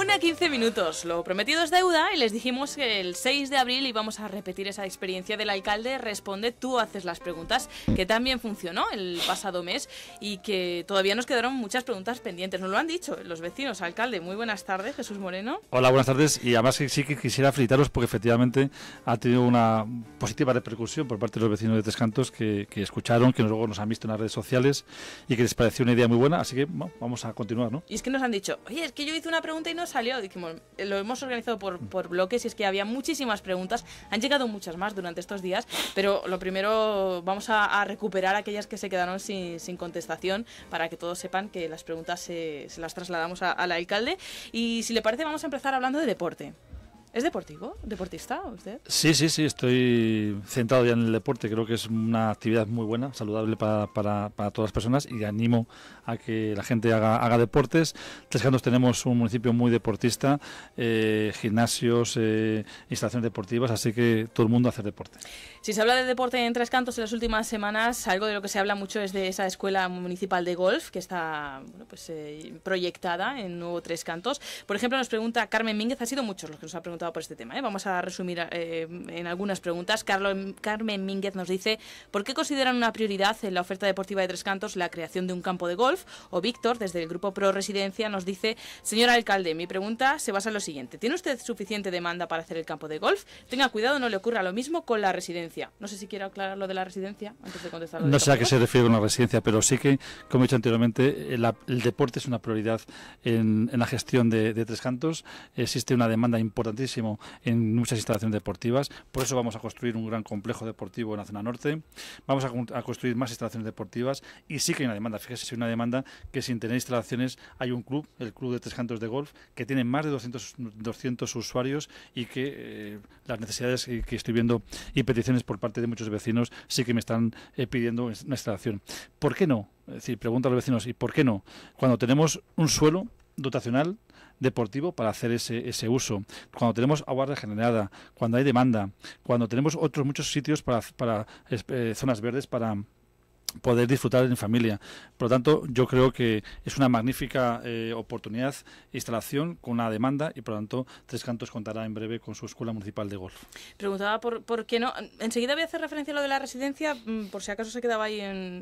Una 15 minutos. Lo prometido es deuda y les dijimos que el 6 de abril íbamos a repetir esa experiencia del alcalde Responde, tú haces las preguntas, que también funcionó el pasado mes y que todavía nos quedaron muchas preguntas pendientes. Nos lo han dicho los vecinos. Alcalde, muy buenas tardes, Jesús Moreno. Hola, buenas tardes. Y además sí que quisiera felicitaros porque efectivamente ha tenido una positiva repercusión por parte de los vecinos de Tres Cantos que, escucharon, que luego nos han visto en las redes sociales y que les pareció una idea muy buena. Así que vamos a continuar, ¿no? Y es que nos han dicho, oye, es que yo hice una pregunta y no salió, dijimos, eh, lo hemos organizado por, por bloques y es que había muchísimas preguntas. Han llegado muchas más durante estos días, pero lo primero vamos a, recuperar aquellas que se quedaron sin, sin, contestación para que todos sepan que las preguntas se, las trasladamos al alcalde. Y si le parece, vamos a empezar hablando de deporte. ¿Es deportivo? ¿Deportista usted? Sí, sí, sí, estoy centrado ya en el deporte. Creo que es una actividad muy buena, saludable para, para, para todas las personas y animo a que la gente haga, deportes. Tres Cantos tenemos un municipio muy deportista, eh, gimnasios, eh, instalaciones deportivas, así que todo el mundo hace deporte. Si se habla de deporte en Tres Cantos en las últimas semanas, algo de lo que se habla mucho es de esa escuela municipal de golf que está bueno, pues, eh, proyectada en Nuevo Tres Cantos. Por ejemplo, nos pregunta Carmen Mínguez, ha sido muchos los que nos han preguntado por este tema. Vamos a resumir en algunas preguntas. Carlos, Carmen Mínguez nos dice, ¿por qué consideran una prioridad en la oferta deportiva de Tres Cantos la creación de un campo de golf? o Víctor desde el grupo Pro Residencia nos dice, señora alcalde, mi pregunta se basa en lo siguiente. ¿Tiene usted suficiente demanda para hacer el campo de golf? Tenga cuidado, no le ocurra lo mismo con la residencia. No sé si quiero aclarar lo de la residencia antes de contestar. No sé a qué se refiere con la residencia, pero sí que, como he dicho anteriormente, el, deporte es una prioridad en, la gestión de, Tres Cantos. Existe una demanda importantísima en muchas instalaciones deportivas. Por eso vamos a construir un gran complejo deportivo en la zona norte. Vamos a, construir más instalaciones deportivas y sí que hay una demanda. Fíjese, si una demanda que sin tener instalaciones hay un club, el Club de Tres Cantos de Golf, que tiene más de 200, 200 usuarios y que eh, las necesidades que, estoy viendo y peticiones por parte de muchos vecinos sí que me están eh, pidiendo una instalación. ¿Por qué no? Es decir, a los vecinos, ¿y por qué no? Cuando tenemos un suelo dotacional deportivo para hacer ese, ese uso, cuando tenemos agua regenerada, cuando hay demanda, cuando tenemos otros muchos sitios para, para eh, zonas verdes para poder disfrutar en familia. Por lo tanto, yo creo que es una magnífica eh, oportunidad, instalación con una demanda y, por lo tanto, Tres Cantos contará en breve con su escuela municipal de golf. Preguntaba por, por qué no. Enseguida voy a hacer referencia a lo de la residencia, mm, por si acaso se quedaba ahí en,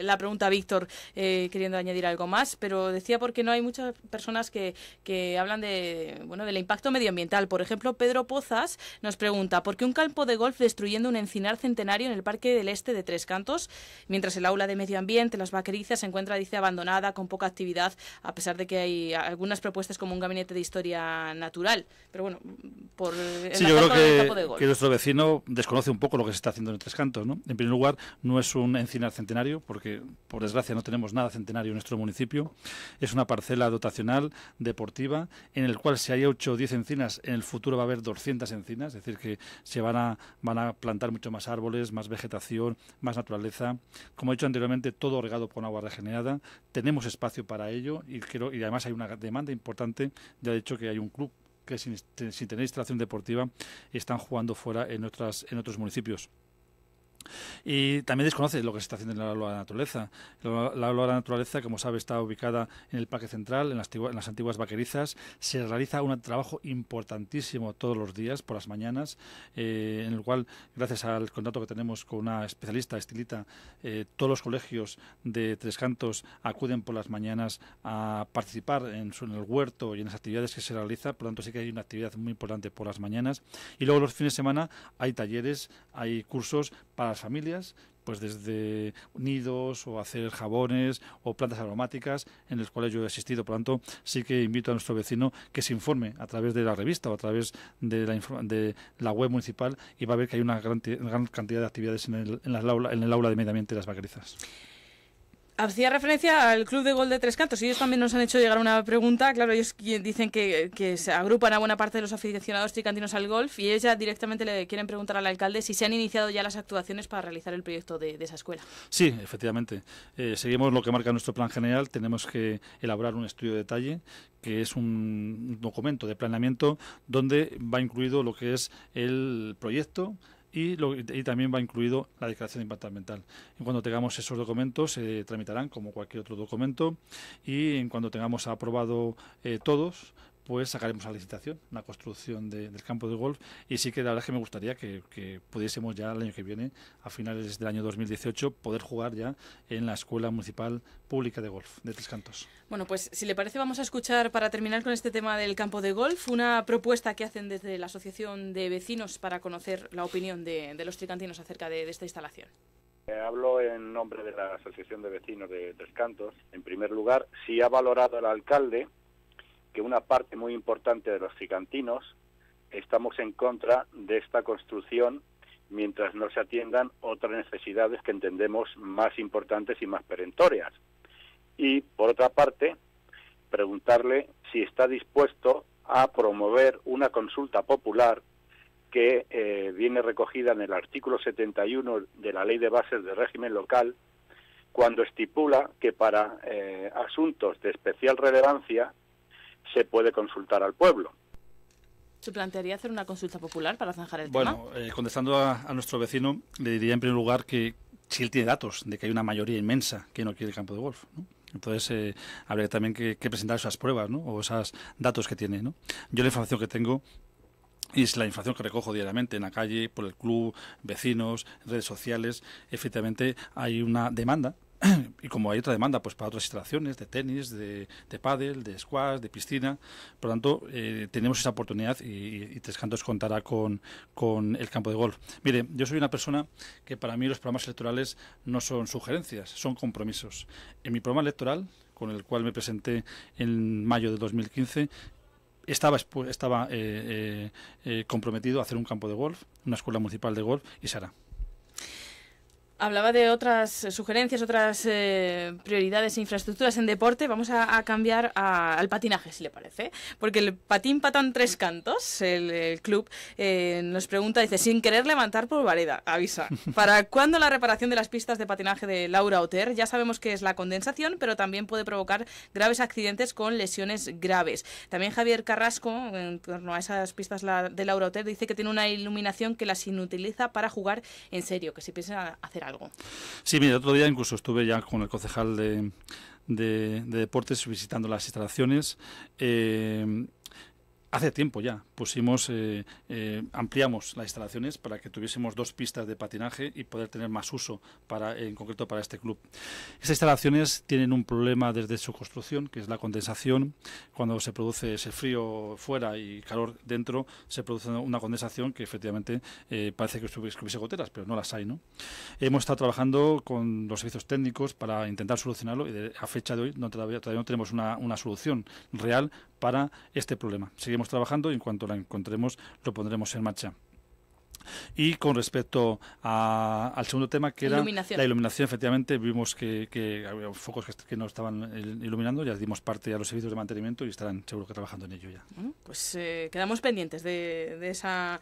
la pregunta Víctor eh, queriendo añadir algo más, pero decía por qué no hay muchas personas que, que hablan de bueno del impacto medioambiental. Por ejemplo, Pedro Pozas nos pregunta, ¿por qué un campo de golf destruyendo un encinar centenario en el Parque del Este de Tres Cantos? mientras el aula de medio ambiente, las vaquerizas, se encuentra, dice, abandonada, con poca actividad, a pesar de que hay algunas propuestas como un gabinete de historia natural. Pero bueno, por sí, yo creo que, nuestro vecino desconoce un poco lo que se está haciendo en Tres Cantos. En primer lugar, no es un encinar centenario, porque por desgracia no tenemos nada centenario en nuestro municipio. Es una parcela dotacional, deportiva, en el cual si hay 8 o 10 encinas, en el futuro va a haber 200 encinas, es decir, que se van a, van a plantar mucho más árboles, más vegetación, más naturaleza como he dicho anteriormente, todo regado con agua regenerada. Tenemos espacio para ello y, y además hay una demanda importante. Ya he dicho que hay un club que sin, sin tener instalación deportiva están jugando fuera en, otras, en otros municipios. Y también desconoce lo que se está haciendo en la aula de la naturaleza. La, de la naturaleza, como sabe, está ubicada en el Parque Central, en las, antiguas vaquerizas. Se realiza un trabajo importantísimo todos los días, por las mañanas, eh, en el cual, gracias al contrato que tenemos con una especialista, estilita, eh, todos los colegios de Tres Cantos acuden por las mañanas a participar en, el huerto y en las actividades que se realiza. Por lo tanto, sí que hay una actividad muy importante por las mañanas. Y luego los fines de semana hay talleres, hay cursos para las familias, pues desde nidos o hacer jabones o plantas aromáticas en las cuales yo he asistido. Por lo tanto, sí que invito a nuestro vecino que se informe a través de la revista o a través de la, de la web municipal y va a ver que hay una gran, cantidad de actividades en el, en el aula de medio ambiente de las vaquerizas. Hacía referencia al Club de Gol de Tres Cantos. Ellos también nos han hecho llegar una pregunta. Claro, ellos dicen que, que se agrupan a buena parte de los aficionados tricantinos al golf y ellos ya directamente le quieren preguntar al alcalde si se han iniciado ya las actuaciones para realizar el proyecto de, esa escuela. Sí, efectivamente. Eh, seguimos lo que marca nuestro plan general. Tenemos que elaborar un estudio de detalle que es un documento de planeamiento donde va incluido lo que es el proyecto, y, también va incluido la declaración de impacto ambiental. En cuanto tengamos esos documentos, se tramitarán como cualquier otro documento y en cuanto tengamos aprobado eh, todos, pues sacaremos a licitación la construcción del campo de golf y sí que la verdad es que me gustaría que, pudiésemos ya el año que viene, a finales del año 2018, poder jugar ya en la Escuela Municipal Pública de Golf de Tres Cantos. Bueno, pues si le parece vamos a escuchar para terminar con este tema del campo de golf una propuesta que hacen desde la Asociación de Vecinos para conocer la opinión de, los tricantinos acerca de, de esta instalación. Eh, hablo en nombre de la Asociación de Vecinos de Tres Cantos. En primer lugar, si ha valorado el alcalde que una parte muy importante de los gigantinos estamos en contra de esta construcción mientras no se atiendan otras necesidades que entendemos más importantes y más perentorias. Y, por otra parte, preguntarle si está dispuesto a promover una consulta popular que eh, viene recogida en el artículo 71 de la Ley de Bases del Régimen Local, cuando estipula que para eh, asuntos de especial relevancia se puede consultar al pueblo. ¿Se plantearía hacer una consulta popular para zanjar el bueno, Bueno, eh, contestando a, nuestro vecino, le diría en primer lugar que si él tiene datos de que hay una mayoría inmensa que no quiere el campo de golf, Entonces, eh, habría también que, presentar esas pruebas, ¿no? O esos datos que tiene, Yo la información que tengo y es la información que recojo diariamente en la calle, por el club, vecinos, redes sociales. Efectivamente, hay una demanda y como hay otra demanda pues para otras instalaciones de tenis, de, de pádel, de squash, de piscina, por lo tanto eh, tenemos esa oportunidad y, y, Tres Cantos contará con, con el campo de golf. Mire, yo soy una persona que para mí los programas electorales no son sugerencias, son compromisos. En mi programa electoral, con el cual me presenté en mayo de 2015, estaba, estaba eh, eh, comprometido a hacer un campo de golf, una escuela municipal de golf y se hará. Hablaba de otras eh, sugerencias, otras eh, prioridades e infraestructuras en deporte. Vamos a, cambiar al patinaje, si le parece. Porque el patín patón tres cantos, el, club, eh, nos pregunta, dice, sin querer levantar por vareda, avisa. ¿Para cuándo la reparación de las pistas de patinaje de Laura Oter? Ya sabemos que es la condensación, pero también puede provocar graves accidentes con lesiones graves. También Javier Carrasco, en torno a esas pistas de Laura Oter, dice que tiene una iluminación que las inutiliza para jugar en serio, que si piensa hacer algo. Sí, mira, otro día incluso estuve ya con el concejal de, de, deportes visitando las instalaciones. Eh, Hace tiempo ya pusimos, eh, eh, ampliamos las instalaciones para que tuviésemos dos pistas de patinaje y poder tener más uso para, en concreto para este club. Estas instalaciones tienen un problema desde su construcción, que es la condensación. Cuando se produce ese frío fuera y calor dentro, se produce una condensación que efectivamente eh, parece que hubiese goteras, pero no las hay. ¿no? Hemos estado trabajando con los servicios técnicos para intentar solucionarlo y a fecha de hoy no, todavía, no tenemos una, una solución real para este problema. Seguimos trabajando y en cuanto la encontremos lo pondremos en marcha. Y con respecto al segundo tema, que era la iluminación, efectivamente, vimos que, había focos que, no estaban iluminando, ya dimos parte a los servicios de mantenimiento y estarán seguro que trabajando en ello ya. Pues eh, quedamos pendientes de, esa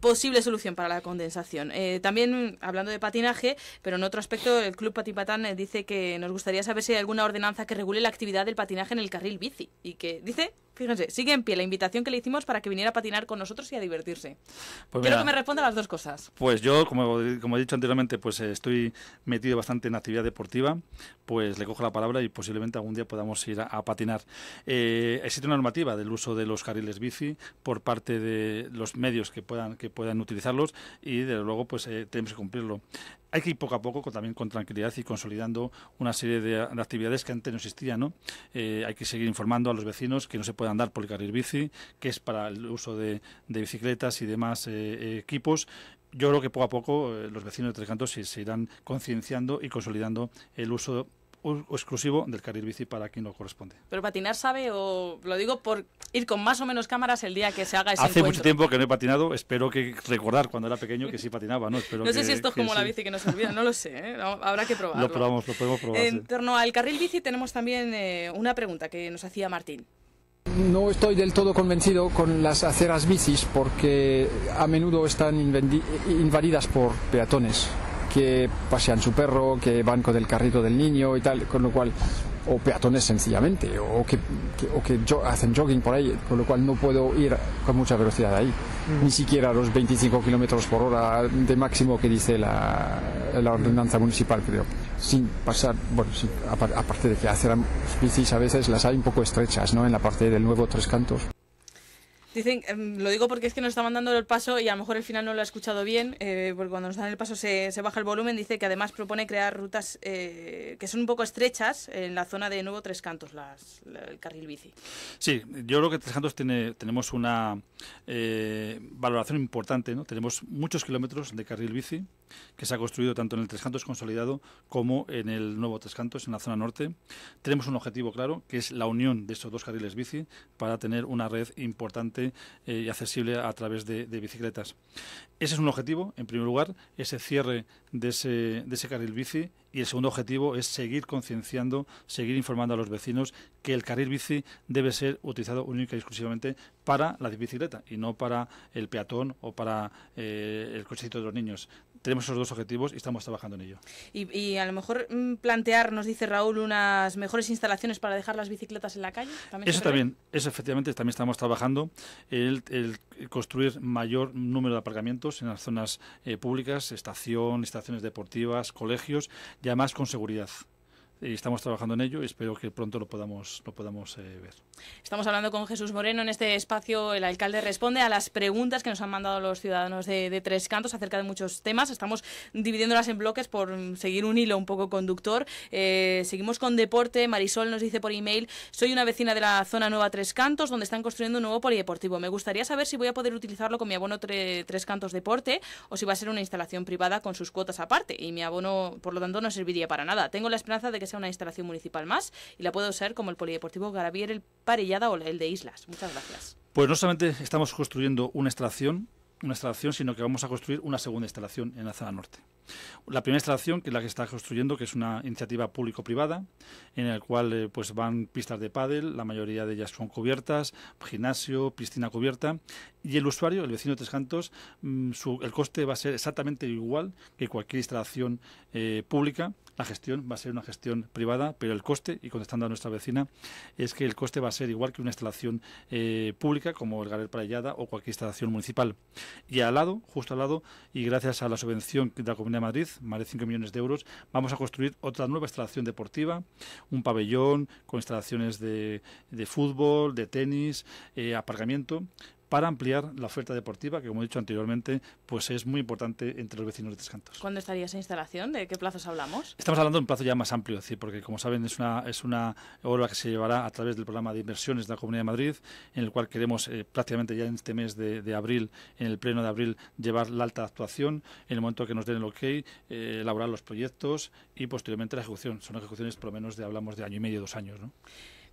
posible solución para la condensación. Eh, también hablando de patinaje, pero en otro aspecto, el Club Patipatán eh, dice que nos gustaría saber si hay alguna ordenanza que regule la actividad del patinaje en el carril bici y que dice Fíjense, sigue en pie la invitación que le hicimos para que viniera a patinar con nosotros y a divertirse. Pues Quiero que me responda las dos cosas. Pues yo, como, he dicho anteriormente, pues eh, estoy metido bastante en actividad deportiva, pues le cojo la palabra y posiblemente algún día podamos ir a, patinar. Eh, existe una normativa del uso de los carriles bici por parte de los medios que puedan, que puedan utilizarlos y desde luego pues eh, tenemos que cumplirlo hay que ir poco a poco, también con tranquilidad y consolidando una serie de, actividades que antes no existían. ¿no? Eh, hay que seguir informando a los vecinos que no se puede andar por el carril bici, que es para el uso de, bicicletas y demás eh, eh, equipos. Yo creo que poco a poco los vecinos de Tres Cantos se, se irán concienciando y consolidando el uso o exclusivo del carril bici para quien lo corresponde. ¿Pero patinar sabe o lo digo por ir con más o menos cámaras el día que se haga ese Hace mucho tiempo que no he patinado, espero que recordar cuando era pequeño que sí patinaba, ¿no? sé si esto es como la bici que nos olvida, no lo sé, ¿eh? habrá que probarlo. Lo probamos, lo podemos probar. En torno al carril bici tenemos también eh, una pregunta que nos hacía Martín. No estoy del todo convencido con las aceras bicis porque a menudo están invadidas por peatones que pasean su perro, que van con el carrito del niño y tal, con lo cual, o peatones sencillamente, o que, o que hacen jogging por ahí, con lo cual no puedo ir con mucha velocidad ahí, mm. ni siquiera los 25 kilómetros por hora de máximo que dice la, ordenanza municipal, creo, sin pasar, bueno, aparte de que hacer bicis a veces las hay un poco estrechas, ¿no? En la parte del nuevo Tres Cantos. Dicen, em, lo digo porque es que nos está dando el paso y a lo mejor el final no lo ha escuchado bien, eh, porque cuando nos dan el paso se, baja el volumen. Dice que además propone crear rutas eh, que son un poco estrechas en la zona de Nuevo Tres Cantos, las, el carril bici. Sí, yo creo que Tres Cantos tiene, tenemos una eh, valoración importante, ¿no? Tenemos muchos kilómetros de carril bici que se ha construido tanto en el Tres consolidado como en el nuevo Tres Cantos, en la zona norte. Tenemos un objetivo claro, que es la unión de estos dos carriles bici para tener una red importante eh, y accesible a través de, bicicletas. Ese es un objetivo, en primer lugar, ese cierre de ese, carril bici. Y el segundo objetivo es seguir concienciando, seguir informando a los vecinos que el carril bici debe ser utilizado única y exclusivamente para la bicicleta y no para el peatón o para eh, el cochecito de los niños tenemos esos dos objetivos y estamos trabajando en ello. Y, a lo mejor mm, plantear, nos dice Raúl, unas mejores instalaciones para dejar las bicicletas en la calle. eso también, eso efectivamente también estamos trabajando, el, construir mayor número de aparcamientos en las zonas eh, públicas, estación, estaciones deportivas, colegios, ya más con seguridad estamos trabajando en ello y espero que pronto lo podamos, lo podamos eh, ver. Estamos hablando con Jesús Moreno en este espacio. El alcalde responde a las preguntas que nos han mandado los ciudadanos de, Tres Cantos acerca de muchos temas. Estamos dividiéndolas en bloques por seguir un hilo un poco conductor. Eh, seguimos con deporte. Marisol nos dice por email, soy una vecina de la zona nueva Tres Cantos donde están construyendo un nuevo polideportivo. Me gustaría saber si voy a poder utilizarlo con mi abono Tres Cantos Deporte o si va a ser una instalación privada con sus cuotas aparte y mi abono, por lo tanto, no serviría para nada. Tengo la esperanza de que sea una instalación municipal más y la puedo usar como el Polideportivo Garavier, el Parellada o el de Islas. Muchas gracias. Pues no solamente estamos construyendo una instalación, una instalación, sino que vamos a construir una segunda instalación en la zona norte. La primera instalación, que es la que está construyendo, que es una iniciativa público-privada, en la cual eh, pues van pistas de pádel, la mayoría de ellas son cubiertas, gimnasio, piscina cubierta, y el usuario, el vecino de Tres Cantos, mm, el coste va a ser exactamente igual que cualquier instalación eh, pública. La gestión va a ser una gestión privada, pero el coste, y contestando a nuestra vecina, es que el coste va a ser igual que una instalación eh, pública como el Galer Parellada o cualquier instalación municipal. Y al lado, justo al lado, y gracias a la subvención de la Comunidad Madrid, más de 5 millones de euros, vamos a construir otra nueva instalación deportiva, un pabellón con instalaciones de, fútbol, de tenis, eh, aparcamiento para ampliar la oferta deportiva, que como he dicho anteriormente, pues es muy importante entre los vecinos de Tres Cantos. ¿Cuándo estaría esa instalación? ¿De qué plazos hablamos? Estamos hablando de un plazo ya más amplio, porque como saben es una, es una obra que se llevará a través del programa de inversiones de la Comunidad de Madrid, en el cual queremos eh, prácticamente ya en este mes de, abril, en el pleno de abril, llevar la alta actuación, en el momento que nos den el ok, eh, elaborar los proyectos y posteriormente la ejecución. Son ejecuciones por lo menos de hablamos de año y medio, dos años. ¿no?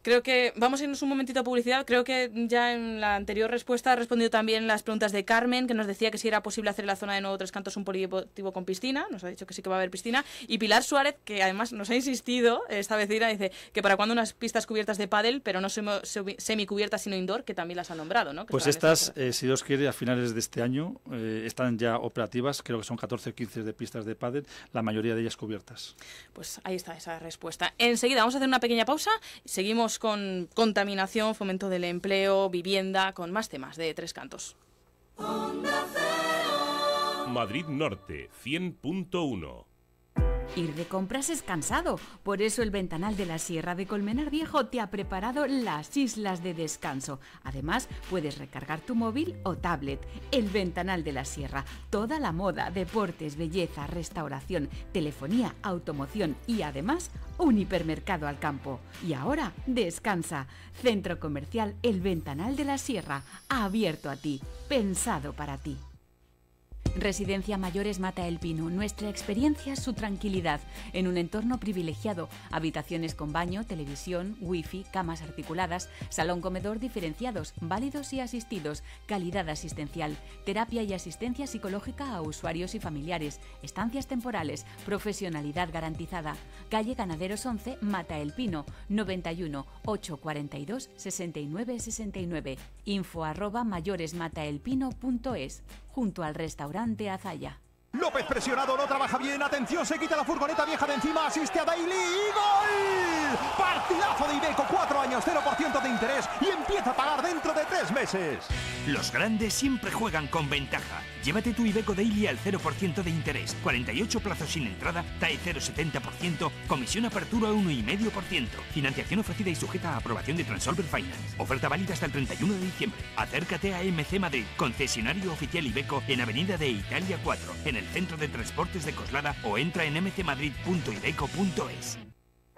Creo que vamos a irnos un momentito a publicidad. Creo que ya en la anterior respuesta ha respondido también las preguntas de Carmen, que nos decía que si era posible hacer en la zona de Nuevo Tres Cantos un polideportivo con piscina. Nos ha dicho que sí que va a haber piscina. Y Pilar Suárez, que además nos ha insistido, esta vecina, dice que para cuando unas pistas cubiertas de pádel, pero no semicubiertas sino indoor, que también las ha nombrado. ¿no? pues estas, eh, si Dios quiere, a finales de este año eh, están ya operativas. Creo que son 14 o 15 de pistas de pádel, la mayoría de ellas cubiertas. Pues ahí está esa respuesta. Enseguida vamos a hacer una pequeña pausa. Seguimos con contaminación, fomento del empleo, vivienda, con más temas de tres cantos. Madrid Norte, 100.1. Ir de compras es cansado, por eso el ventanal de la Sierra de Colmenar Viejo te ha preparado las islas de descanso. Además, puedes recargar tu móvil o tablet. El ventanal de la Sierra, toda la moda, deportes, belleza, restauración, telefonía, automoción y además un hipermercado al campo. Y ahora, descansa. Centro Comercial El Ventanal de la Sierra, abierto a ti, pensado para ti. Residencia Mayores Mata El Pino. Nuestra experiencia, su tranquilidad, en un entorno privilegiado. Habitaciones con baño, televisión, wifi, camas articuladas, salón comedor diferenciados, válidos y asistidos, calidad asistencial, terapia y asistencia psicológica a usuarios y familiares, estancias temporales, profesionalidad garantizada. Calle Ganaderos 11, Mata El Pino, 91 842 69 69. Info arroba mayoresmataelpino.es junto al restaurante Azaya. López presionado, no trabaja bien, atención, se quita la furgoneta vieja de encima, asiste a Daily y gol. Partidazo de Ibeco, 4 años, 0% de interés y empieza a pagar dentro de tres meses. Los grandes siempre juegan con ventaja. Llévate tu Ibeco Daily al 0% de interés, 48 plazos sin entrada, TAE 0,70%, comisión apertura 1,5%. Financiación ofrecida y sujeta a aprobación de Transolver Finance. Oferta válida hasta el 31 de diciembre. Acércate a MC Madrid, concesionario oficial Ibeco en Avenida de Italia 4, en el centro de transportes de Coslada o entra en mcmadrid.ideco.es.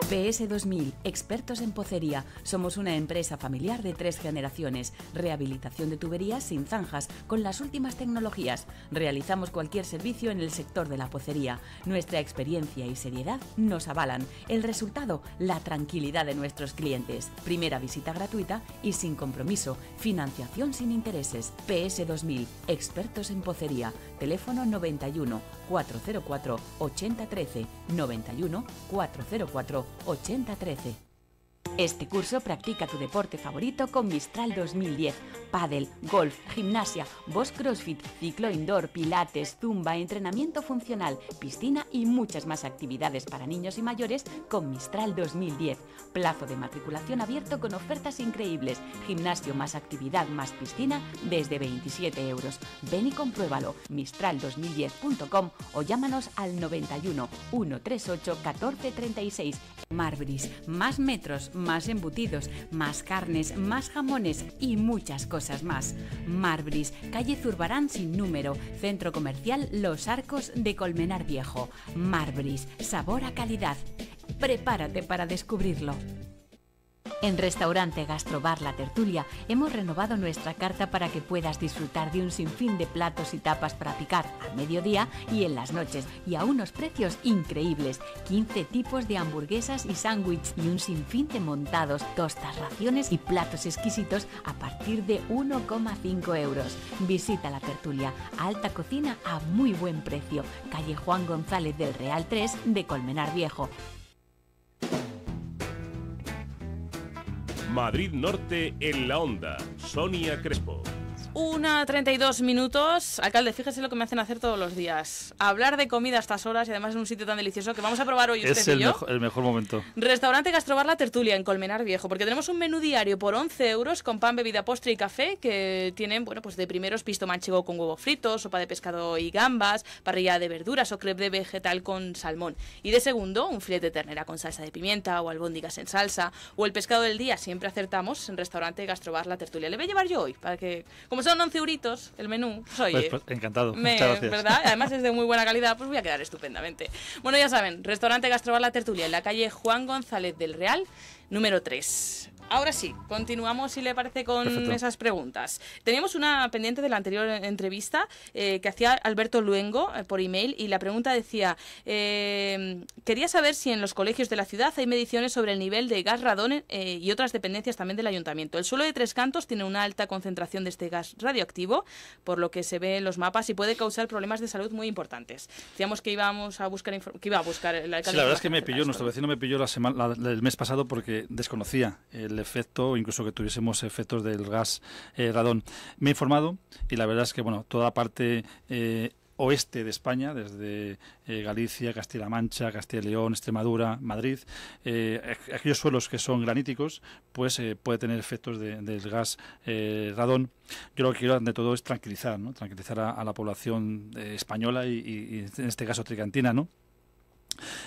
PS2000, expertos en pocería. Somos una empresa familiar de tres generaciones. Rehabilitación de tuberías sin zanjas, con las últimas tecnologías. Realizamos cualquier servicio en el sector de la pocería. Nuestra experiencia y seriedad nos avalan. El resultado, la tranquilidad de nuestros clientes. Primera visita gratuita y sin compromiso. Financiación sin intereses. PS2000, expertos en pocería. Teléfono 91 404 8013. 91 404 8013. Este curso practica tu deporte favorito con Mistral 2010. Paddle, golf, gimnasia, boss crossfit, ciclo indoor, pilates, zumba, entrenamiento funcional, piscina y muchas más actividades para niños y mayores con Mistral 2010. Plazo de matriculación abierto con ofertas increíbles. Gimnasio más actividad más piscina desde 27 euros. Ven y compruébalo. Mistral2010.com o llámanos al 91 138 1436 Marbris, más metros, más embutidos, más carnes, más jamones y muchas cosas más. Marbris, calle Zurbarán sin número, centro comercial Los Arcos de Colmenar Viejo. Marbris, sabor a calidad. Prepárate para descubrirlo. En Restaurante Gastrobar La Tertulia hemos renovado nuestra carta para que puedas disfrutar de un sinfín de platos y tapas para picar ...a mediodía y en las noches y a unos precios increíbles. 15 tipos de hamburguesas y sándwich y un sinfín de montados, tostas, raciones y platos exquisitos a partir de 1,5 euros. Visita La Tertulia, alta cocina a muy buen precio. Calle Juan González del Real 3 de Colmenar Viejo. Madrid Norte en la Onda, Sonia Crespo. Una 32 minutos. Alcalde, fíjese lo que me hacen hacer todos los días. Hablar de comida a estas horas y además en un sitio tan delicioso que vamos a probar hoy es usted el, y yo. el mejor momento. Restaurante Gastrobar La Tertulia en Colmenar Viejo, porque tenemos un menú diario por 11 euros con pan, bebida, postre y café que tienen, bueno, pues de primeros pisto manchego con huevo frito, sopa de pescado y gambas, parrilla de verduras o crepe de vegetal con salmón. Y de segundo, un filete de ternera con salsa de pimienta o albóndigas en salsa o el pescado del día. Siempre acertamos en Restaurante Gastrobar La Tertulia. Le voy a llevar yo hoy para que... Como son 11 euritos el menú. Soy pues, pues, pues, encantado. Además es de muy buena calidad, pues voy a quedar estupendamente. Bueno, ya saben, restaurante Gastrobar La Tertulia en la calle Juan González del Real, número 3. Ahora sí, continuamos si le parece con esas preguntas. Teníamos una pendiente de la anterior entrevista eh, que hacía Alberto Luengo eh, por email y la pregunta decía, eh, quería saber si en los colegios de la ciudad hay mediciones sobre el nivel de gas radón y otras dependencias también del ayuntamiento. El suelo de Tres Cantos tiene una alta concentración de este gas radioactivo, por lo que se ve en los mapas y puede causar problemas de salud muy importantes. Decíamos que íbamos a buscar que iba a buscar Sí, la verdad es que me pilló, nuestro vecino me pilló el mes pasado porque desconocía el el efecto, incluso que tuviésemos efectos del gas eh, radón. Me he informado y la verdad es que bueno, toda parte eh, oeste de España, desde eh, Galicia, Castilla-La Mancha, Castilla León, Extremadura, Madrid, eh, aquellos suelos que son graníticos, pues puede tener efectos del gas radón. Yo lo que quiero ante todo es tranquilizar, ¿no? tranquilizar a, la población española y, y, en este caso tricantina, ¿no?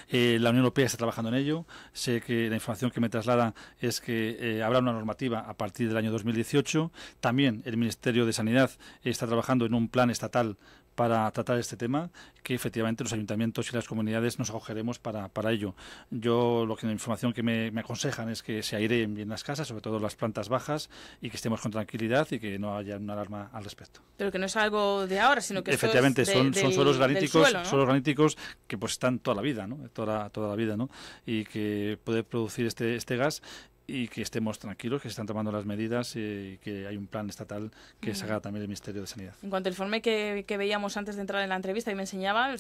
Eh, la Unión Europea está trabajando en ello. Sé que la información que me traslada es que eh, habrá una normativa a partir del año 2018. También el Ministerio de Sanidad está trabajando en un plan estatal para tratar este tema, que efectivamente los ayuntamientos y las comunidades nos acogeremos para, ello. Yo lo que la información que me, aconsejan es que se aireen bien las casas, sobre todo las plantas bajas, y que estemos con tranquilidad y que no haya una alarma al respecto. Pero que no es algo de ahora, sino que efectivamente son, son suelos graníticos, suelos graníticos que pues están toda la vida toda, toda la vida, ¿no? y que puede producir este, este gas y que estemos tranquilos, que se están tomando las medidas y que hay un plan estatal que se haga también el Ministerio de Sanidad. En cuanto al informe que, veíamos antes de entrar en la entrevista y me enseñaba,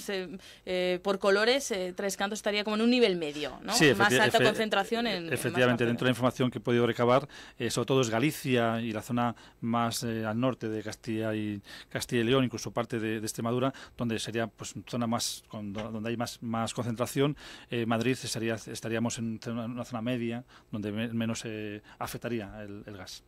eh, por colores, eh, Tres Cantos estaría como en un nivel medio, ¿no? más alta concentración en... Efectivamente, dentro de la información que he podido recabar, eh, sobre todo es Galicia y la zona más al norte de Castilla y, Castilla y León, incluso parte de, Extremadura, donde sería pues zona más donde hay más, más concentración. Madrid estaríamos en una zona media, donde menos eh, afectaría el, el gas.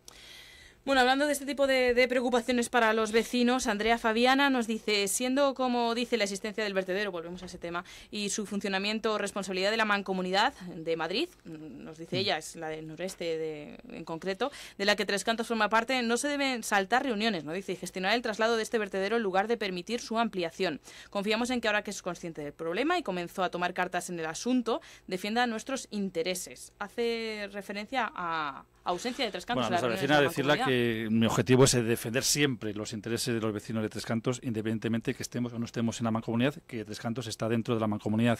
Bueno, hablando de este tipo de, preocupaciones para los vecinos, Andrea Fabiana nos dice, siendo como dice la existencia del vertedero, volvemos a ese tema, y su funcionamiento responsabilidad de la mancomunidad de Madrid, mm, nos dice mm. ella, es la del noreste de, en concreto, de la que Tres Cantos forma parte, no se deben saltar reuniones, ¿no? Dice, y gestionar el traslado de este vertedero en lugar de permitir su ampliación. Confiamos en que ahora que es consciente del problema y comenzó a tomar cartas en el asunto, defienda nuestros intereses. Hace referencia a ausencia de Tres Cantos. Bueno, a gustaría que mi objetivo es eh, defender siempre los intereses de los vecinos de Tres Cantos, independientemente de que estemos o no estemos en la mancomunidad, que Tres Cantos está dentro de la mancomunidad.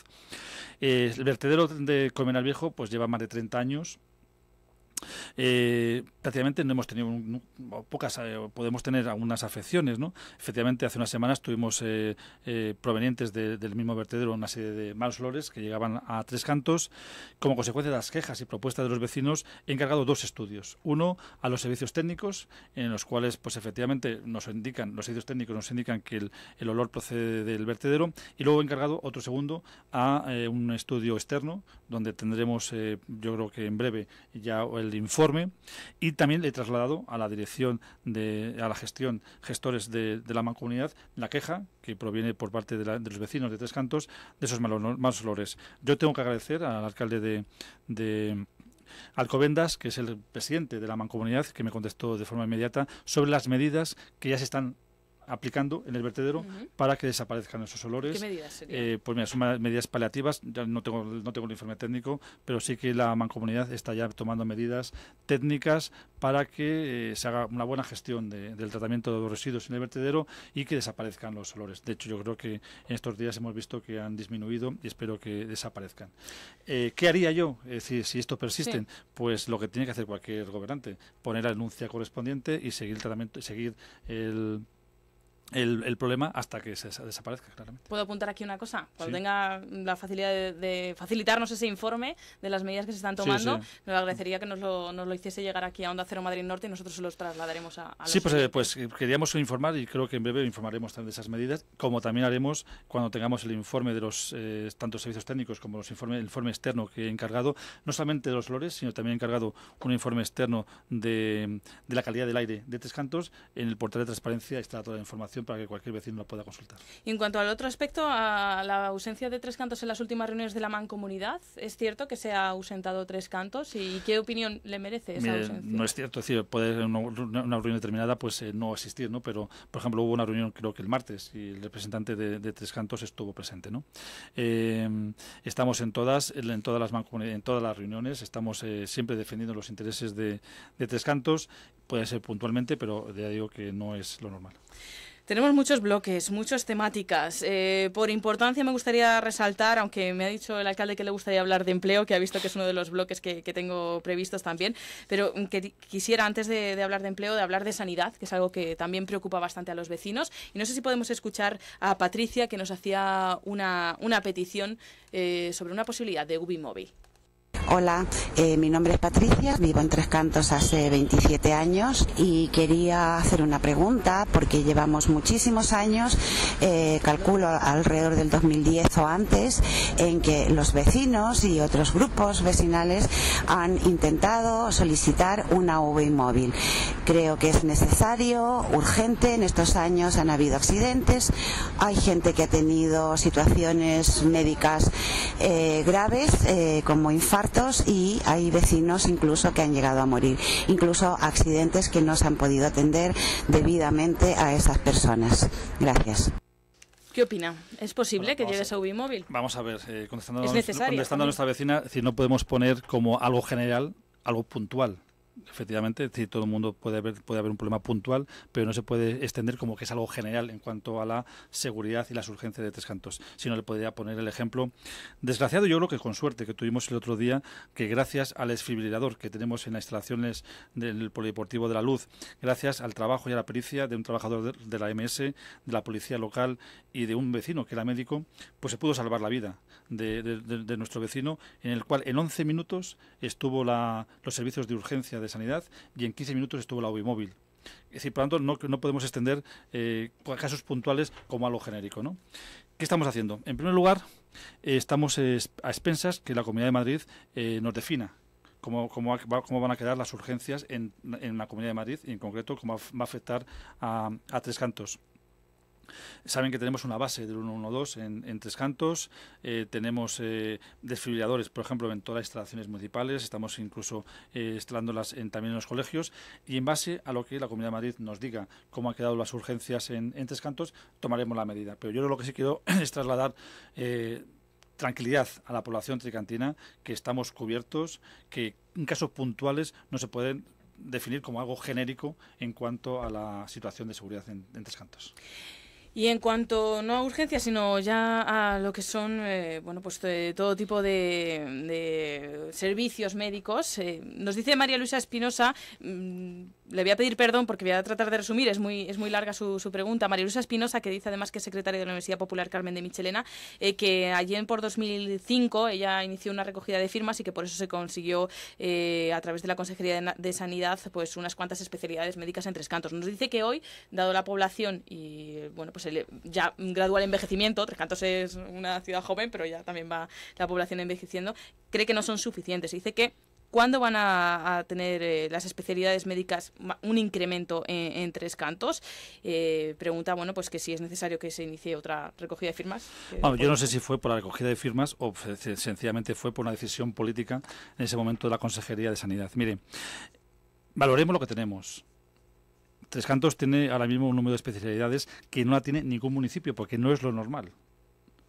Eh, el vertedero de Colmenar Viejo pues lleva más de 30 años eh, prácticamente no hemos tenido pocas, eh, podemos tener algunas afecciones, ¿no? Efectivamente, hace unas semanas tuvimos eh, eh, provenientes del mismo vertedero una serie de malos olores que llegaban a tres cantos. Como consecuencia de las quejas y propuestas de los vecinos, he encargado dos estudios. Uno a los servicios técnicos, en los cuales, pues efectivamente, nos indican, los servicios técnicos nos indican que el, el olor procede del vertedero, y luego he encargado otro segundo a un estudio externo, donde tendremos, yo creo que en breve, ya el informe y también le he trasladado a la dirección de a la gestión gestores de, la mancomunidad la queja que proviene por parte de, de los vecinos de Tres Cantos de esos malos, malos, olores. Yo tengo que agradecer al alcalde de, de Alcobendas, que es el presidente de la mancomunidad, que me contestó de forma inmediata sobre las medidas que ya se están aplicando en el vertedero para que desaparezcan esos olores. ¿Qué medidas eh, pues son medidas paliativas, ya no tengo, no tengo el informe técnico, pero sí que la mancomunidad está ya tomando medidas técnicas para que eh, se haga una buena gestión del tratamiento de los residuos en el vertedero y que desaparezcan los olores. De hecho, yo creo que en estos días hemos visto que han disminuido y espero que desaparezcan. Eh, ¿Qué haría yo Es eh, decir, si esto persiste? Pues lo que tiene que hacer cualquier gobernante, poner la denuncia correspondiente y seguir el tratamiento, seguir el el, problema hasta que se desaparezca, claramente. Puedo apuntar aquí una cosa. Cuando tenga la facilidad de, facilitarnos ese informe de las medidas que se están tomando, nos agradecería que nos lo, hiciese llegar aquí a Onda Cero Madrid Norte y nosotros se los trasladaremos a, Sí, pues, eh, pues eh, queríamos informar y creo que en breve informaremos también de esas medidas, como también haremos cuando tengamos el informe de los eh, tantos servicios técnicos como los informe, el informe externo que he encargado, no solamente de los lores sino también he encargado un informe externo de, de la calidad del aire de Tres Cantos. En el portal de transparencia está toda la información para que cualquier vecino la pueda consultar. Y en cuanto al otro aspecto, a la ausencia de Tres Cantos en las últimas reuniones de la mancomunidad, ¿es cierto que se ha ausentado Tres Cantos y qué opinión le merece esa ausencia? No es cierto, es decir, puede en una, reunión determinada pues eh, no asistir, ¿no? Pero, por ejemplo, hubo una reunión creo que el martes y el representante de, Tres Cantos estuvo presente, ¿no? Eh, estamos en todas, en todas las en todas las reuniones, estamos eh, siempre defendiendo los intereses de Tres Cantos, puede ser puntualmente, pero ya digo que no es lo normal. Tenemos muchos bloques, muchas temáticas. Eh, por importancia me gustaría resaltar, aunque me ha dicho el alcalde que le gustaría hablar de empleo, que ha visto que es uno de los bloques que, tengo previstos también, pero que quisiera antes de, hablar de empleo, de hablar de sanidad, que es algo que también preocupa bastante a los vecinos. Y no sé si podemos escuchar a Patricia, que nos hacía una, una petición eh, sobre una posibilidad de UBI Hola, eh, mi nombre es Patricia, vivo en Tres Cantos hace 27 años y quería hacer una pregunta porque llevamos muchísimos años, eh, calculo alrededor del 2010 o antes, en que los vecinos y otros grupos vecinales han intentado solicitar una UV móvil. Creo que es necesario, urgente, en estos años han habido accidentes, hay gente que ha tenido situaciones médicas eh, graves como infarto y hay vecinos incluso que han llegado a morir, incluso accidentes que no se han podido atender debidamente a esas personas. Gracias. ¿Qué opina? ¿Es posible que llegues a, Ubimóvil? Vamos a ver, eh, contestando, a, nuestra vecina, si no podemos poner como algo general algo puntual efectivamente, todo el mundo puede haber, puede haber un problema puntual, pero no se puede extender como que es algo general en cuanto a la seguridad y la urgencias de Tres Cantos. Si no, le podría poner el ejemplo desgraciado, yo creo que con suerte, que tuvimos el otro día, que gracias al desfibrilador que tenemos en las instalaciones del Polideportivo de la Luz, gracias al trabajo y a la pericia de un trabajador de la MS, de la policía local y de un vecino que era médico, pues se pudo salvar la vida de, nuestro vecino, en el cual en 11 minutos estuvo la, los servicios de urgencia de Sanidad y en 15 minutos estuvo la UBI móvil. Es decir, por lo tanto, no, no podemos extender eh, casos puntuales como a lo genérico. ¿no? ¿Qué estamos haciendo? En primer lugar, eh, estamos a expensas que la Comunidad de Madrid eh, nos defina Cómo, cómo, cómo, van a quedar las urgencias en, en, la Comunidad de Madrid y en concreto cómo va a afectar a, a Tres Cantos. Saben que tenemos una base del 112 en, en Tres Cantos, eh, tenemos eh, desfibriladores, por ejemplo, en todas las instalaciones municipales, estamos incluso eh, instalándolas en, también en los colegios y en base a lo que la Comunidad de Madrid nos diga cómo han quedado las urgencias en, Tres Cantos, tomaremos la medida. Pero yo lo que sí quiero es trasladar eh, tranquilidad a la población tricantina, que estamos cubiertos, que en casos puntuales no se pueden definir como algo genérico en cuanto a la situación de seguridad en Tres Cantos. Y en cuanto no a urgencias, sino ya a lo que son eh, bueno, pues, eh, todo tipo de, servicios médicos, eh, nos dice María Luisa Espinosa, mm, le voy a pedir perdón porque voy a tratar de resumir, es muy, es muy larga su, su pregunta. Luisa Espinosa, que dice además que es secretaria de la Universidad Popular Carmen de Michelena, eh, que ayer por 2005 ella inició una recogida de firmas y que por eso se consiguió eh, a través de la Consejería de, Sanidad pues unas cuantas especialidades médicas en Tres Cantos. Nos dice que hoy, dado la población y bueno pues ya gradual envejecimiento, Tres Cantos es una ciudad joven, pero ya también va la población envejeciendo, cree que no son suficientes. Dice que ¿Cuándo van a, tener eh, las especialidades médicas un incremento eh, en, tres cantos? Eh, pregunta, bueno, pues que si es necesario que se inicie otra recogida de firmas. yo no sé si fue por la recogida de firmas o sencillamente fue por una decisión política en ese momento de la Consejería de Sanidad. Mire, valoremos lo que tenemos. Tres Cantos tiene ahora mismo un número de especialidades que no la tiene ningún municipio porque no es lo normal.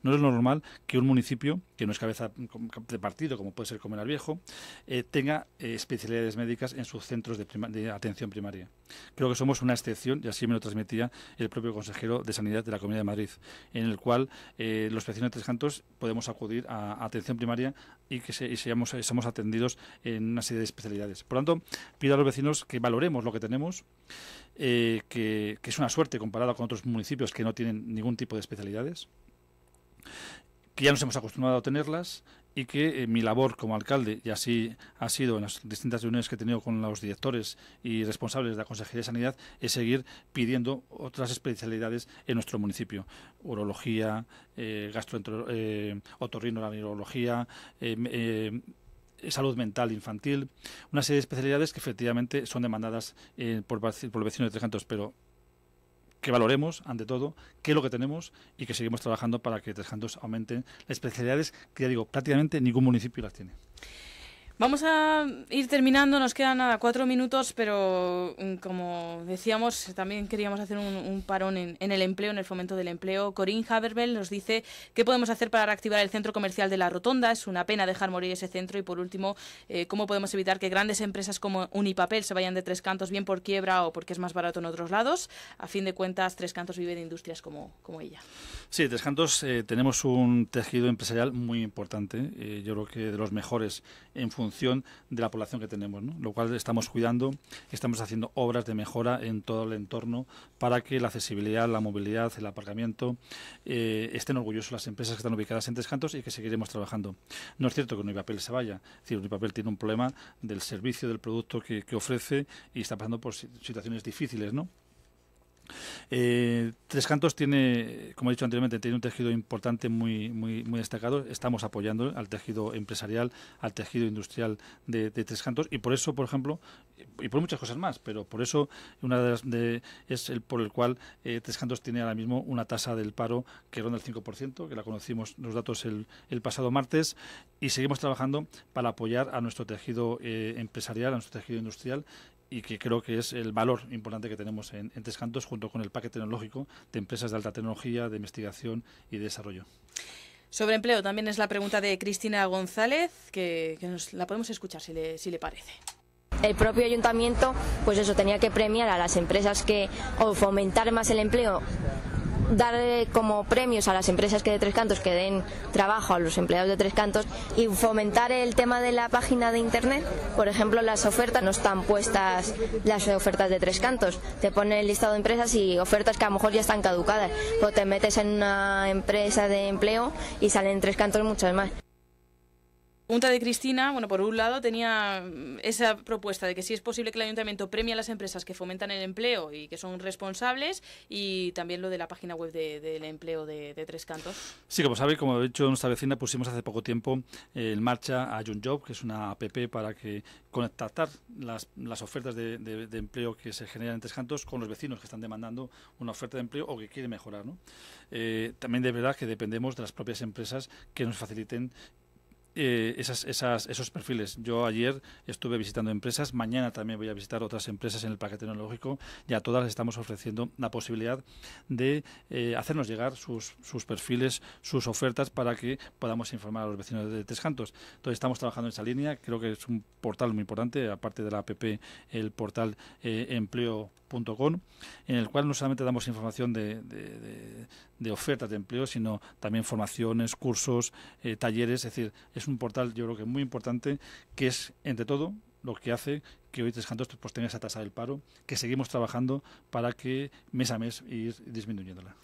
No es normal que un municipio, que no es cabeza de partido, como puede ser Comunal Viejo, eh, tenga eh, especialidades médicas en sus centros de, atención primaria. Creo que somos una excepción, y así me lo transmitía el propio consejero de Sanidad de la Comunidad de Madrid, en el cual eh, los vecinos de Tres Cantos podemos acudir a, atención primaria y que seamos, atendidos en una serie de especialidades. Por lo tanto, pido a los vecinos que valoremos lo que tenemos, que, que es una suerte comparada con otros municipios que no tienen ningún tipo de especialidades que ya nos hemos acostumbrado a tenerlas y que eh, mi labor como alcalde, y así ha sido en las distintas reuniones que he tenido con los directores y responsables de la Consejería de Sanidad, es seguir pidiendo otras especialidades en nuestro municipio. Urología, eh, gastroenterología, eh, otorrinolaringología, salud mental infantil, una serie de especialidades que efectivamente son demandadas por, por vecinos de Tres Cantos, pero que valoremos, ante todo, qué es lo que tenemos y que seguimos trabajando para que Tres aumenten las especialidades que, ya digo, prácticamente ningún municipio las tiene. Vamos a ir terminando, nos quedan nada, cuatro minutos, pero mm, como decíamos, también queríamos hacer un, parón en, el empleo, en el fomento del empleo. Corinne Haberbel nos dice qué podemos hacer para reactivar el centro comercial de la Rotonda. Es una pena dejar morir ese centro. Y por último, eh, cómo podemos evitar que grandes empresas como Unipapel se vayan de Tres Cantos, bien por quiebra o porque es más barato en otros lados. A fin de cuentas, Tres Cantos vive de industrias como, como ella. Sí, Tres Cantos eh, tenemos un tejido empresarial muy importante. Eh, yo creo que de los mejores en función función de la población que tenemos, ¿no? lo cual estamos cuidando, estamos haciendo obras de mejora en todo el entorno para que la accesibilidad, la movilidad, el aparcamiento eh, estén orgullosos las empresas que están ubicadas en Tres Cantos y que seguiremos trabajando. No es cierto que Unipapel se vaya, es decir, Unipapel tiene un problema del servicio, del producto que, que ofrece y está pasando por situaciones difíciles, ¿no? Eh, Tres Cantos tiene, como he dicho anteriormente, tiene un tejido importante muy, muy, muy destacado. Estamos apoyando al tejido empresarial, al tejido industrial de, Tres Cantos y por eso, por ejemplo, y por muchas cosas más, pero por eso una de es el por el cual eh, Tres Cantos tiene ahora mismo una tasa del paro que ronda el 5%, que la conocimos los datos el, pasado martes, y seguimos trabajando para apoyar a nuestro tejido eh, empresarial, a nuestro tejido industrial y que creo que es el valor importante que tenemos en, en Tres junto con el paquete tecnológico de empresas de alta tecnología, de investigación y de desarrollo. Sobre empleo también es la pregunta de Cristina González, que, la podemos escuchar si le, parece el propio ayuntamiento, pues eso, tenía que premiar a las empresas que, o fomentar más el empleo dar eh, como premios a las empresas que de Tres Cantos que den trabajo a los empleados de Tres Cantos y fomentar el tema de la página de internet. Por ejemplo, las ofertas no están puestas las ofertas de Tres Cantos. Te pone el listado de empresas y ofertas que a lo mejor ya están caducadas. O pues te metes en una empresa de empleo y salen Tres Cantos muchas más pregunta de Cristina, bueno, por un lado tenía mm, esa propuesta de que si es posible que el ayuntamiento premie a las empresas que fomentan el empleo y que son responsables y también lo de la página web del empleo de, Tres Cantos. Sí, como sabéis, como ha dicho nuestra vecina, pusimos hace poco tiempo eh, en marcha a Job, que es una app para que contactar las, las ofertas de, empleo que se generan en Tres Cantos con los vecinos que están demandando una oferta de empleo o que quieren mejorar. ¿no? Eh, también de verdad que dependemos de las propias empresas que nos faciliten eh, esas, esas, esos perfiles. Yo ayer estuve visitando empresas, mañana también voy a visitar otras empresas en el paquete tecnológico y a todas les estamos ofreciendo la posibilidad de eh, hacernos llegar sus, sus perfiles, sus ofertas para que podamos informar a los vecinos de Tres Cantos. Entonces estamos trabajando en esa línea, creo que es un portal muy importante, aparte de la app, el portal eh, empleo.com, en el cual no solamente damos información de de oferta de empleo, sino también formaciones, cursos, eh, talleres. Es decir, es un portal yo creo que muy importante que es, entre todo, lo que hace que hoy Tres Cantos pues, tenga esa tasa del paro, que seguimos trabajando para que mes a mes ir disminuyéndola.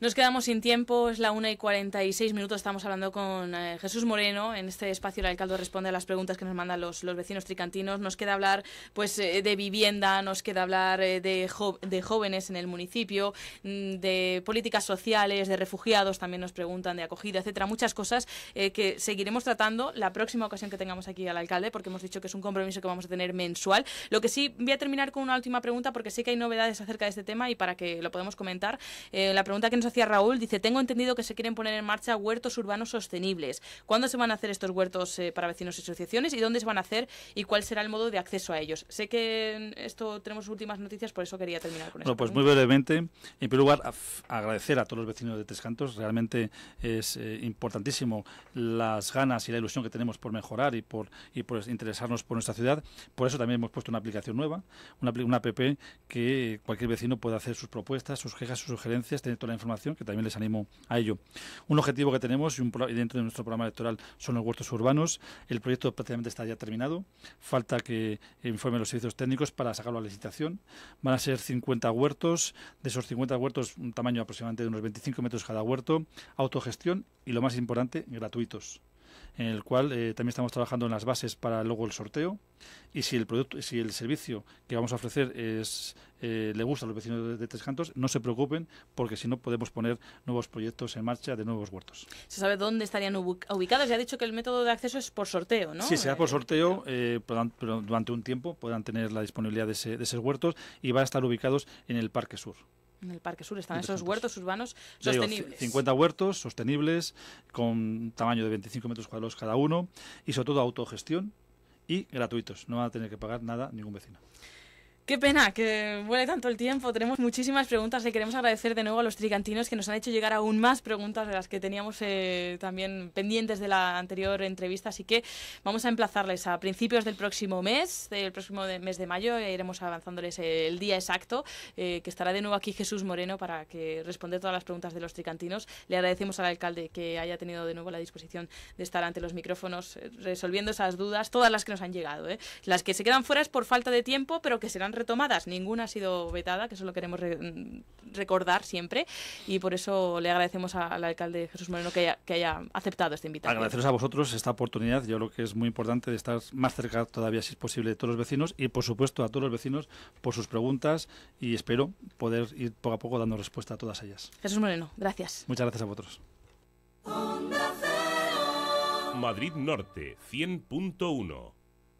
Nos quedamos sin tiempo, es la 1 y 46 minutos, estamos hablando con eh, Jesús Moreno, en este espacio el alcalde responde a las preguntas que nos mandan los, los vecinos tricantinos, nos queda hablar pues eh, de vivienda, nos queda hablar eh, de, de, jóvenes en el municipio, mm, de políticas sociales, de refugiados, también nos preguntan de acogida, etcétera, muchas cosas que seguiremos tratando la próxima ocasión que tengamos aquí al alcalde, porque hemos dicho que es un compromiso que vamos a tener mensual. Lo que sí, voy a terminar con una última pregunta, porque sé que hay novedades acerca de este tema y para que lo podamos comentar, la pregunta que nos hacia Raúl, dice, tengo entendido que se quieren poner en marcha huertos urbanos sostenibles. ¿Cuándo se van a hacer estos huertos eh, para vecinos y asociaciones y dónde se van a hacer y cuál será el modo de acceso a ellos? Sé que esto tenemos últimas noticias, por eso quería terminar con esto. Pues no, pues muy brevemente, en primer lugar, agradecer a todos los vecinos de Tres Cantos. Realmente es eh, importantísimo las ganas y la ilusión que tenemos por mejorar y por, y por interesarnos por nuestra ciudad. Por eso también hemos puesto una aplicación nueva, una, una app que cualquier vecino pueda hacer sus propuestas, sus quejas, sus sugerencias, tener toda la información que también les animo a ello. Un objetivo que tenemos y dentro de nuestro programa electoral son los huertos urbanos. El proyecto prácticamente está ya terminado. Falta que informen los servicios técnicos para sacarlo a licitación. Van a ser 50 huertos. De esos 50 huertos, un tamaño aproximadamente de unos 25 metros cada huerto. Autogestión y, lo más importante, gratuitos en el cual eh, también estamos trabajando en las bases para luego el sorteo. Y si el producto, si el servicio que vamos a ofrecer es eh, le gusta a los vecinos de, Tres Cantos, no se preocupen porque si no podemos poner nuevos proyectos en marcha de nuevos huertos. ¿Se sabe dónde estarían ubicados? Ya ha dicho que el método de acceso es por sorteo, ¿no? Sí, será por eh, sorteo, durante un tiempo podrán tener la disponibilidad de, de esos huertos y van a estar ubicados en el Parque Sur. En el Parque Sur están esos huertos urbanos sostenibles. 50 huertos sostenibles con tamaño de 25 metros cuadrados cada uno y sobre todo autogestión y gratuitos. No van a tener que pagar nada ningún vecino. Qué pena que vuele tanto el tiempo. Tenemos muchísimas preguntas. Le queremos agradecer de nuevo a los tricantinos que nos han hecho llegar aún más preguntas de las que teníamos eh, también pendientes de la anterior entrevista. Así que vamos a emplazarles a principios del próximo mes, del próximo mes de mayo. E iremos avanzándoles el día exacto, eh, que estará de nuevo aquí Jesús Moreno para que responda todas las preguntas de los tricantinos. Le agradecemos al alcalde que haya tenido de nuevo la disposición de estar ante los micrófonos eh, resolviendo esas dudas, todas las que nos han llegado. Las que se quedan fuera es por falta de tiempo, pero que serán retomadas, ninguna ha sido vetada, que eso lo queremos mm, recordar siempre, y por eso le agradecemos al alcalde Jesús Moreno que haya, aceptado esta invitación. Agradeceros a vosotros esta oportunidad, yo creo que es muy importante de estar más cerca todavía, si es posible, de todos los vecinos, y por supuesto a todos los vecinos por sus preguntas, y espero poder ir poco a poco dando respuesta a todas ellas. Jesús Moreno, gracias. Muchas gracias a vosotros. Madrid Norte 100.1